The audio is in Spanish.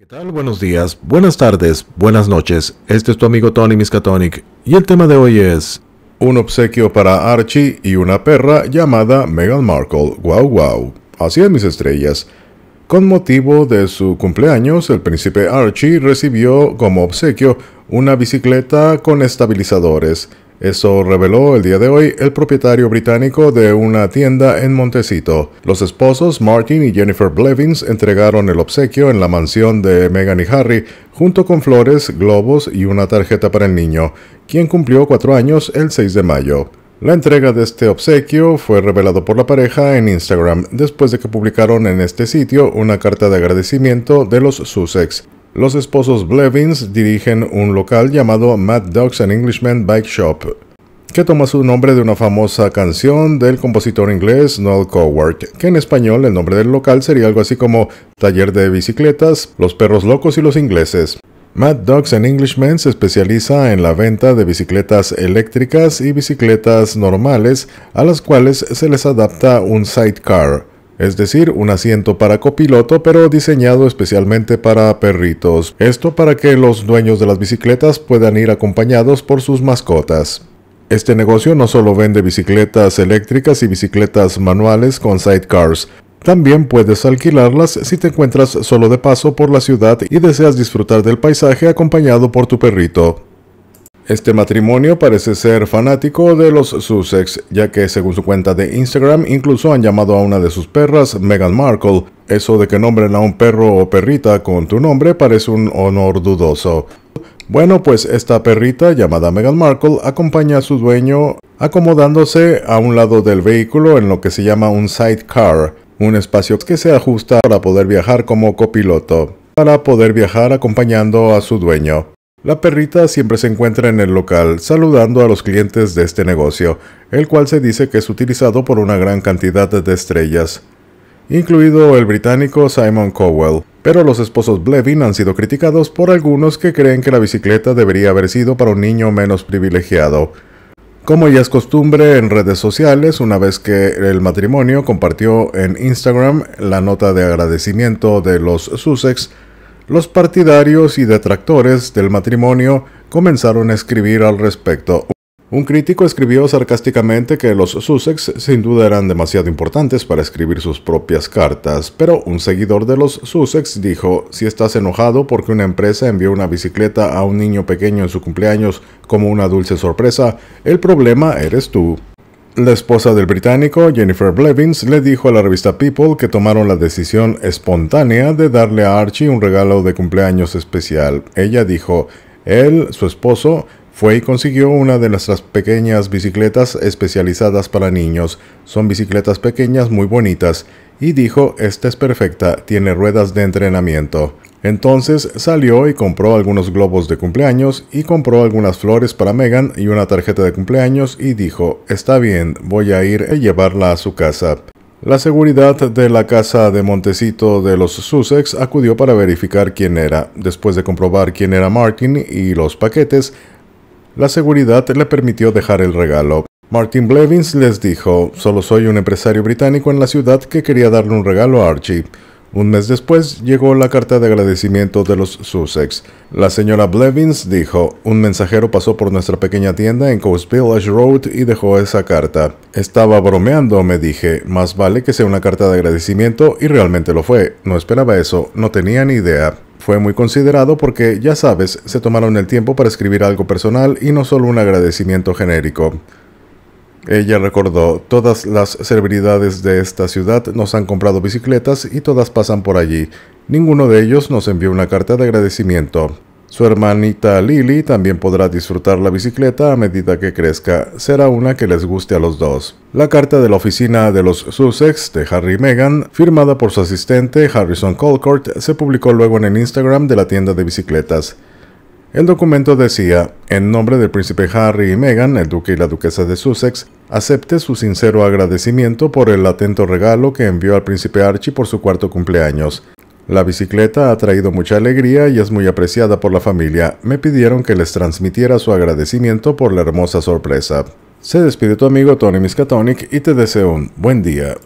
¿Qué tal? Buenos días, buenas tardes, buenas noches. Este es tu amigo Tony Miskatonic y el tema de hoy es un obsequio para Archie y una perra llamada Meghan Markle. Wow, wow. Así es, mis estrellas. Con motivo de su cumpleaños, el príncipe Archie recibió como obsequio una bicicleta con estabilizadores eso reveló el día de hoy el propietario británico de una tienda en Montecito. Los esposos Martin y Jennifer Blevins entregaron el obsequio en la mansión de Meghan y Harry, junto con flores, globos y una tarjeta para el niño, quien cumplió cuatro años el 6 de mayo. La entrega de este obsequio fue revelado por la pareja en Instagram después de que publicaron en este sitio una carta de agradecimiento de los Sussex. Los esposos Blevins dirigen un local llamado Mad Dogs and Englishmen Bike Shop, que toma su nombre de una famosa canción del compositor inglés Noel Coward, que en español el nombre del local sería algo así como Taller de Bicicletas, Los Perros Locos y los Ingleses. Mad Dogs and Englishmen se especializa en la venta de bicicletas eléctricas y bicicletas normales, a las cuales se les adapta un sidecar, es decir, un asiento para copiloto pero diseñado especialmente para perritos. Esto para que los dueños de las bicicletas puedan ir acompañados por sus mascotas. Este negocio no solo vende bicicletas eléctricas y bicicletas manuales con sidecars, también puedes alquilarlas si te encuentras solo de paso por la ciudad y deseas disfrutar del paisaje acompañado por tu perrito. Este matrimonio parece ser fanático de los Sussex, ya que según su cuenta de Instagram incluso han llamado a una de sus perras Meghan Markle. Eso de que nombren a un perro o perrita con tu nombre parece un honor dudoso. Bueno, pues esta perrita llamada Meghan Markle acompaña a su dueño acomodándose a un lado del vehículo en lo que se llama un sidecar, un espacio que se ajusta para poder viajar como copiloto, para poder viajar acompañando a su dueño. La perrita siempre se encuentra en el local saludando a los clientes de este negocio, el cual se dice que es utilizado por una gran cantidad de estrellas, incluido el británico Simon Cowell. Pero los esposos Blevin han sido criticados por algunos que creen que la bicicleta debería haber sido para un niño menos privilegiado. Como ya es costumbre en redes sociales, una vez que el matrimonio compartió en Instagram la nota de agradecimiento de los Sussex, los partidarios y detractores del matrimonio comenzaron a escribir al respecto. Un crítico escribió sarcásticamente que los Sussex sin duda eran demasiado importantes para escribir sus propias cartas, pero un seguidor de los Sussex dijo, si estás enojado porque una empresa envió una bicicleta a un niño pequeño en su cumpleaños como una dulce sorpresa, el problema eres tú. La esposa del británico, Jennifer Blevins, le dijo a la revista People que tomaron la decisión espontánea de darle a Archie un regalo de cumpleaños especial. Ella dijo, él, su esposo, fue y consiguió una de nuestras pequeñas bicicletas especializadas para niños. Son bicicletas pequeñas muy bonitas. Y dijo, esta es perfecta, tiene ruedas de entrenamiento. Entonces salió y compró algunos globos de cumpleaños y compró algunas flores para Megan y una tarjeta de cumpleaños y dijo, está bien, voy a ir a llevarla a su casa. La seguridad de la casa de Montecito de los Sussex acudió para verificar quién era. Después de comprobar quién era Martin y los paquetes, la seguridad le permitió dejar el regalo. Martin Blevins les dijo, solo soy un empresario británico en la ciudad que quería darle un regalo a Archie. Un mes después llegó la carta de agradecimiento de los Sussex. La señora Blevins dijo, un mensajero pasó por nuestra pequeña tienda en Coast Village Road y dejó esa carta. Estaba bromeando, me dije, más vale que sea una carta de agradecimiento y realmente lo fue. No esperaba eso, no tenía ni idea. Fue muy considerado porque, ya sabes, se tomaron el tiempo para escribir algo personal y no solo un agradecimiento genérico. Ella recordó, todas las celebridades de esta ciudad nos han comprado bicicletas y todas pasan por allí. Ninguno de ellos nos envió una carta de agradecimiento. Su hermanita Lily también podrá disfrutar la bicicleta a medida que crezca. Será una que les guste a los dos. La carta de la oficina de los Sussex de Harry y Meghan, firmada por su asistente Harrison Colcourt, se publicó luego en el Instagram de la tienda de bicicletas. El documento decía, en nombre del príncipe Harry y Meghan, el duque y la duquesa de Sussex, acepte su sincero agradecimiento por el atento regalo que envió al príncipe Archie por su cuarto cumpleaños. La bicicleta ha traído mucha alegría y es muy apreciada por la familia. Me pidieron que les transmitiera su agradecimiento por la hermosa sorpresa. Se despide tu amigo Tony Miskatonic y te deseo un buen día.